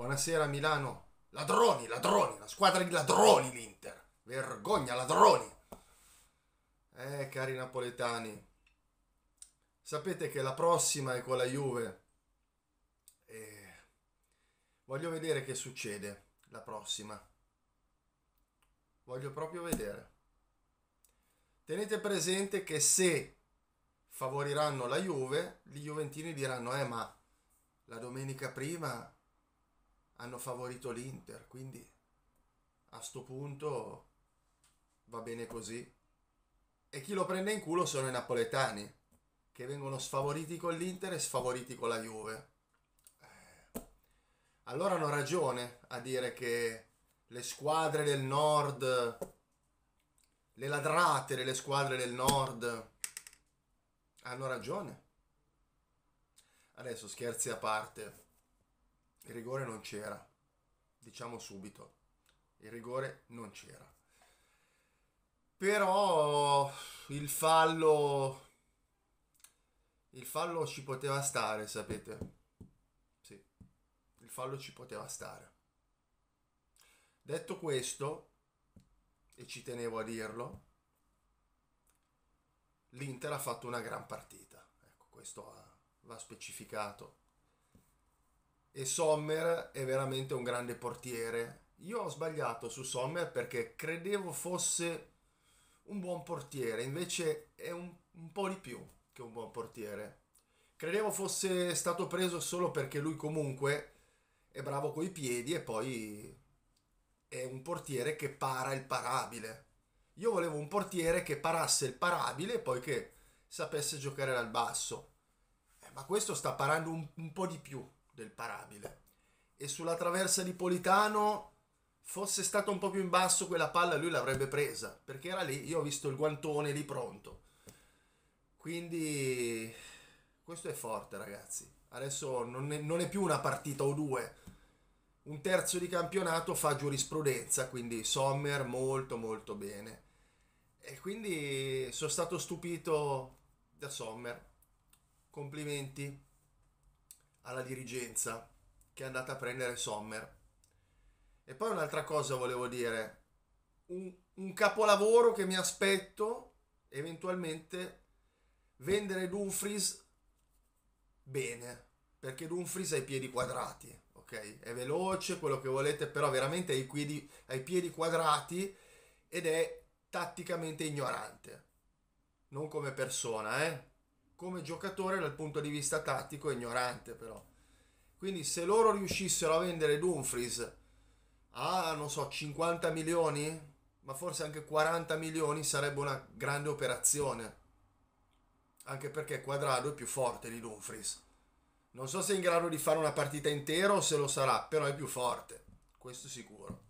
Buonasera Milano. Ladroni, ladroni, la squadra di ladroni l'Inter. Vergogna, ladroni. Eh, cari napoletani, sapete che la prossima è con la Juve. Eh, voglio vedere che succede la prossima. Voglio proprio vedere. Tenete presente che se favoriranno la Juve, gli Juventini diranno, eh ma la domenica prima hanno favorito l'Inter, quindi a sto punto va bene così. E chi lo prende in culo sono i napoletani, che vengono sfavoriti con l'Inter e sfavoriti con la Juve. Eh, allora hanno ragione a dire che le squadre del nord, le ladrate delle squadre del nord, hanno ragione. Adesso scherzi a parte il rigore non c'era, diciamo subito, il rigore non c'era. Però il fallo il fallo ci poteva stare, sapete? Sì. Il fallo ci poteva stare. Detto questo, e ci tenevo a dirlo, l'Inter ha fatto una gran partita. Ecco, questo va specificato e Sommer è veramente un grande portiere. Io ho sbagliato su Sommer perché credevo fosse un buon portiere, invece è un, un po' di più che un buon portiere. Credevo fosse stato preso solo perché lui comunque è bravo coi piedi e poi è un portiere che para il parabile. Io volevo un portiere che parasse il parabile e poi che sapesse giocare dal basso. Eh, ma questo sta parando un, un po' di più del parabile. E sulla traversa di Politano, fosse stato un po' più in basso quella palla, lui l'avrebbe presa, perché era lì, io ho visto il guantone lì pronto. Quindi questo è forte ragazzi. Adesso non è, non è più una partita o due. Un terzo di campionato fa giurisprudenza, quindi Sommer molto molto bene. E quindi sono stato stupito da Sommer. Complimenti alla dirigenza che è andata a prendere Sommer. E poi un'altra cosa volevo dire, un, un capolavoro che mi aspetto eventualmente vendere Dumfries bene, perché Dumfries ha i piedi quadrati, ok? È veloce, quello che volete, però veramente ha i piedi, ha i piedi quadrati ed è tatticamente ignorante, non come persona, eh? come giocatore dal punto di vista tattico è ignorante però. Quindi se loro riuscissero a vendere Dumfries a, non so, 50 milioni, ma forse anche 40 milioni sarebbe una grande operazione. Anche perché Quadrado è più forte di Dumfries. Non so se è in grado di fare una partita intera o se lo sarà, però è più forte, questo è sicuro.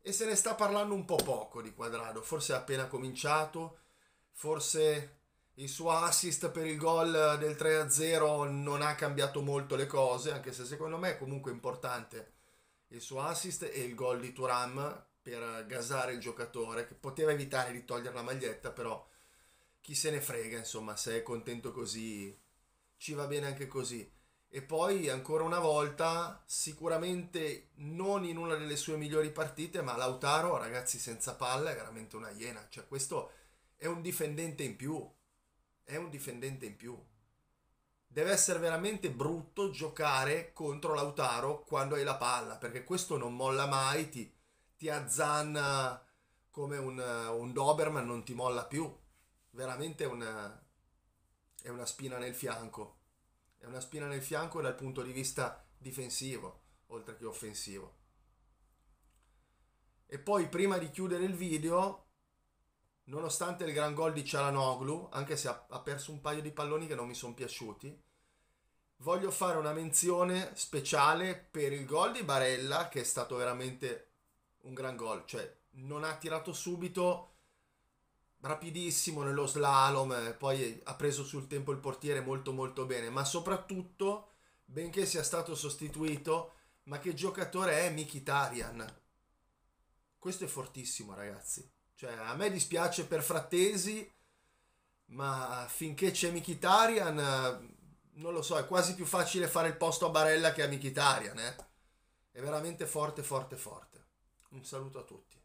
E se ne sta parlando un po' poco di Quadrado, forse è appena cominciato, forse il suo assist per il gol del 3-0 non ha cambiato molto le cose, anche se secondo me è comunque importante il suo assist e il gol di Turam per gasare il giocatore che poteva evitare di togliere la maglietta, però chi se ne frega, insomma, se è contento così ci va bene anche così. E poi ancora una volta, sicuramente non in una delle sue migliori partite, ma Lautaro, ragazzi, senza palla è veramente una iena, cioè questo è un difendente in più, è un difendente in più. Deve essere veramente brutto giocare contro Lautaro quando hai la palla, perché questo non molla mai, ti, ti azzanna come un, un Doberman, non ti molla più. Veramente una, è una spina nel fianco. È una spina nel fianco dal punto di vista difensivo, oltre che offensivo. E poi prima di chiudere il video nonostante il gran gol di Cialanoglu, anche se ha, ha perso un paio di palloni che non mi sono piaciuti, voglio fare una menzione speciale per il gol di Barella, che è stato veramente un gran gol, cioè non ha tirato subito, rapidissimo nello slalom, poi ha preso sul tempo il portiere molto molto bene, ma soprattutto, benché sia stato sostituito, ma che giocatore è Mkhitaryan? Questo è fortissimo, ragazzi. Cioè, a me dispiace per Frattesi, ma finché c'è Michitarian, non lo so, è quasi più facile fare il posto a Barella che a Michitarian, eh? È veramente forte, forte, forte. Un saluto a tutti.